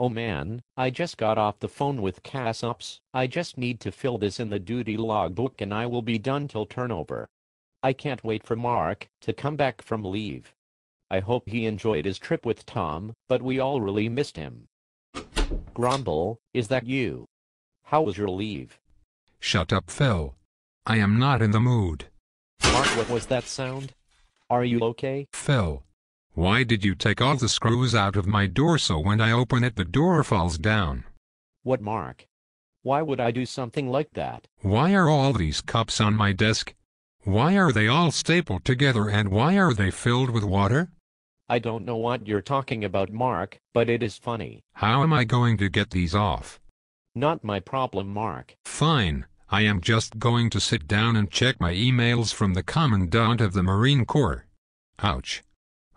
Oh man, I just got off the phone with Cassops, I just need to fill this in the duty logbook and I will be done till turnover. I can't wait for Mark to come back from leave. I hope he enjoyed his trip with Tom, but we all really missed him. Grumble, is that you? How was your leave? Shut up, Phil. I am not in the mood. Mark, what was that sound? Are you okay? Phil, why did you take all the screws out of my door so when I open it the door falls down? What Mark? Why would I do something like that? Why are all these cups on my desk? Why are they all stapled together and why are they filled with water? I don't know what you're talking about Mark, but it is funny. How am I going to get these off? Not my problem Mark. Fine, I am just going to sit down and check my emails from the Commandant of the Marine Corps. Ouch.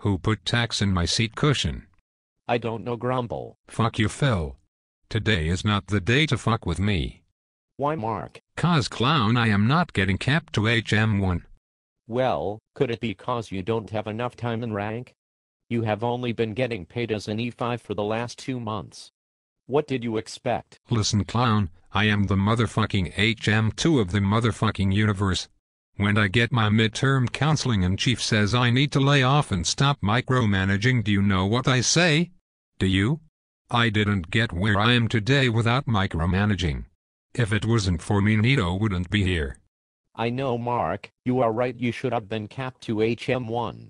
Who put tacks in my seat cushion? I don't know grumble. Fuck you Phil. Today is not the day to fuck with me. Why Mark? Cause clown I am not getting capped to HM1. Well, could it be cause you don't have enough time in rank? You have only been getting paid as an E5 for the last two months. What did you expect? Listen clown, I am the motherfucking HM2 of the motherfucking universe, when I get my midterm counseling and chief says I need to lay off and stop micromanaging do you know what I say? Do you? I didn't get where I am today without micromanaging. If it wasn't for me Nito wouldn't be here. I know Mark, you are right you should have been capped to HM1.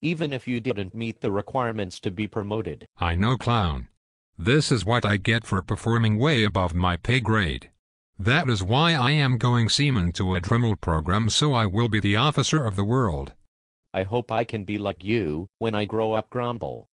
Even if you didn't meet the requirements to be promoted. I know clown. This is what I get for performing way above my pay grade. That is why I am going seaman to a Dremel program so I will be the officer of the world. I hope I can be like you when I grow up Grumble.